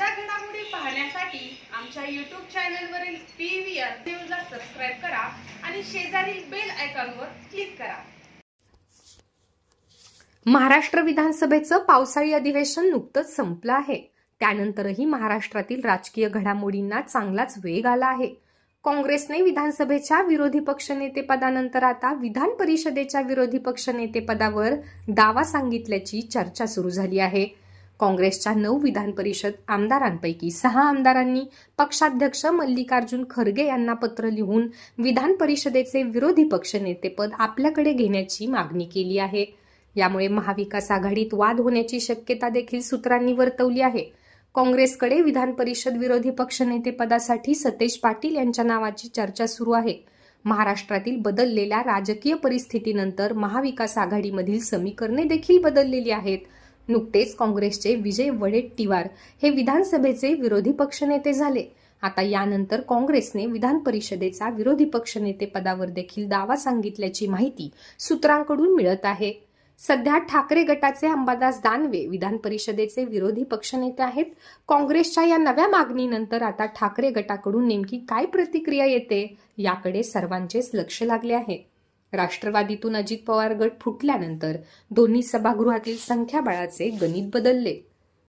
ताज्या घडामोडी पाहण्यासाठी आमच्या यूट्यूब चॅनलवरील पी व्ही आर न्यूजला सबस्क्राईब करा आणि शेजारील बेल आयकॉनवर क्लिक करा महाराष्ट्र विधानसभेचं पावसाळी अधिवेशन नुकतंच संपलं आहे त्यानंतरही महाराष्ट्रातील राजकीय घडामोडींना चांगलाच वेग आला आहे काँग्रेसने विधानसभेच्या विरोधी पक्षनेतेपदानंतर आता विधान परिषदेच्या विरोधी पक्षनेतेपदावर दावा सांगितल्याची चर्चा सुरू झाली आहे काँग्रेसच्या नऊ विधान परिषद आमदारांपैकी सहा आमदारांनी पक्षाध्यक्ष मल्लिकार्जुन खरगे यांना पत्र लिहून विधान परिषदेचे विरोधी पक्षनेतेपद आपल्याकडे घेण्याची मागणी केली आहे यामुळे महाविकास आघाडीत वाद होण्याची शक्यता देखील सूत्रांनी वर्तवली आहे काँग्रेसकडे विधान परिषद विरोधी पक्षनेतेपदासाठी सतेज पाटील यांच्या नावाची चर्चा सुरू आहे महाराष्ट्रातील बदललेल्या राजकीय परिस्थितीनंतर महाविकास आघाडीमधील समीकरणे देखील बदललेली आहेत नुकतेच काँग्रेसचे विजय वडेट्टीवार हे विधानसभेचे विरोधी पक्षनेते झाले आता यानंतर काँग्रेसने विधान परिषदेचा विरोधी पक्षनेते पदावर देखील दावा सांगितल्याची माहिती सूत्रांकडून मिळत आहे सध्या ठाकरे गटाचे अंबादास दानवे विधान परिषदेचे विरोधी पक्षनेते आहेत काँग्रेसच्या या नव्या मागणीनंतर आता ठाकरे गटाकडून नेमकी काय प्रतिक्रिया येते याकडे सर्वांचेच लक्ष लागले आहे राष्ट्रवादीतून अजित पवार गट फुटल्यानंतर दोन्ही सभागृहातील संख्याबळाचे गणित बदलले